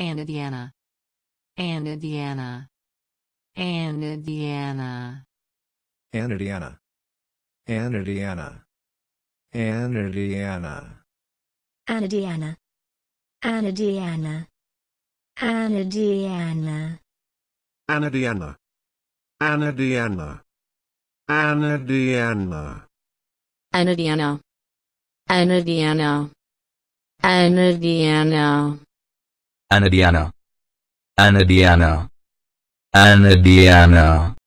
and Indiana and Indiana and Indiana and Indiana and Indiana and Indiana and Indiana and Indiana and Indiana and Indiana and Indiana and Indiana and Indiana Anadiana. Anadiana. Anadiana.